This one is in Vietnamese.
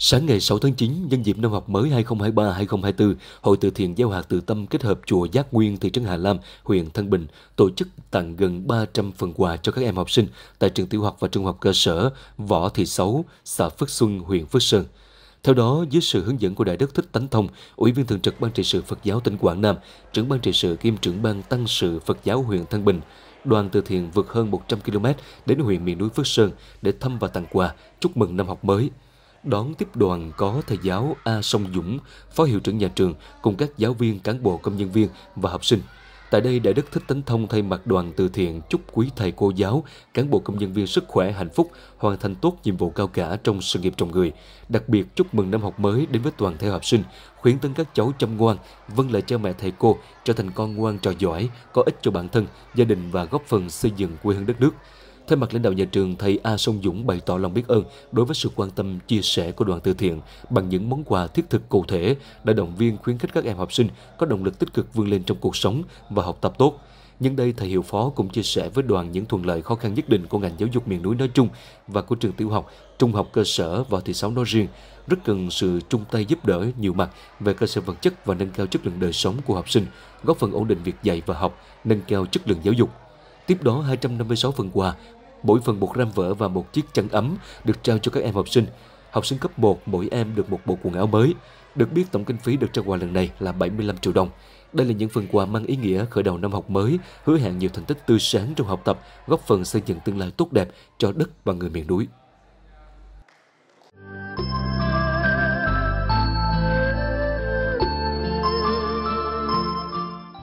Sáng ngày 6 tháng 9, nhân dịp năm học mới 2023-2024, Hội Từ thiện Giáo hạt Từ Tâm kết hợp chùa Giác Nguyên, thị trấn Hà Lam, huyện Thăng Bình tổ chức tặng gần 300 phần quà cho các em học sinh tại trường tiểu học và trung học cơ sở Võ Thị Sáu, xã Phước Xuân, huyện Phước Sơn. Theo đó, dưới sự hướng dẫn của Đại đức Thích Tánh Thông, Ủy viên Thường trực Ban trị sự Phật giáo tỉnh Quảng Nam, trưởng Ban trị sự kiêm trưởng Ban Tăng sự Phật giáo huyện Thăng Bình, đoàn từ thiện vượt hơn 100 km đến huyện miền núi Phước Sơn để thăm và tặng quà chúc mừng năm học mới – đón tiếp đoàn có thầy giáo A Song Dũng, phó hiệu trưởng nhà trường cùng các giáo viên, cán bộ, công nhân viên và học sinh. Tại đây, Đại Đức Thích Tấn Thông thay mặt đoàn từ thiện chúc quý thầy cô giáo, cán bộ công nhân viên sức khỏe, hạnh phúc, hoàn thành tốt nhiệm vụ cao cả trong sự nghiệp trồng người. Đặc biệt chúc mừng năm học mới đến với toàn thể học sinh, khuyến tấn các cháu chăm ngoan, vâng lời cha mẹ thầy cô, trở thành con ngoan trò giỏi, có ích cho bản thân, gia đình và góp phần xây dựng quê hương đất nước. Thay mặt lãnh đạo nhà trường, thầy A Sông Dũng bày tỏ lòng biết ơn đối với sự quan tâm, chia sẻ của đoàn từ thiện bằng những món quà thiết thực cụ thể đã động viên khuyến khích các em học sinh có động lực tích cực vươn lên trong cuộc sống và học tập tốt. Nhân đây, thầy hiệu phó cũng chia sẻ với đoàn những thuận lợi khó khăn nhất định của ngành giáo dục miền núi nói chung và của trường tiểu học, trung học cơ sở và thị xã nói riêng. Rất cần sự chung tay giúp đỡ nhiều mặt về cơ sở vật chất và nâng cao chất lượng đời sống của học sinh, góp phần ổn định việc dạy và học, nâng cao chất lượng giáo dục. Tiếp đó, 256 phần quà mỗi phần một ram vỡ và một chiếc chăn ấm được trao cho các em học sinh. Học sinh cấp 1 mỗi em được một bộ quần áo mới. Được biết tổng kinh phí được trao quà lần này là 75 triệu đồng. Đây là những phần quà mang ý nghĩa khởi đầu năm học mới, hứa hẹn nhiều thành tích tươi sáng trong học tập, góp phần xây dựng tương lai tốt đẹp cho đất và người miền núi.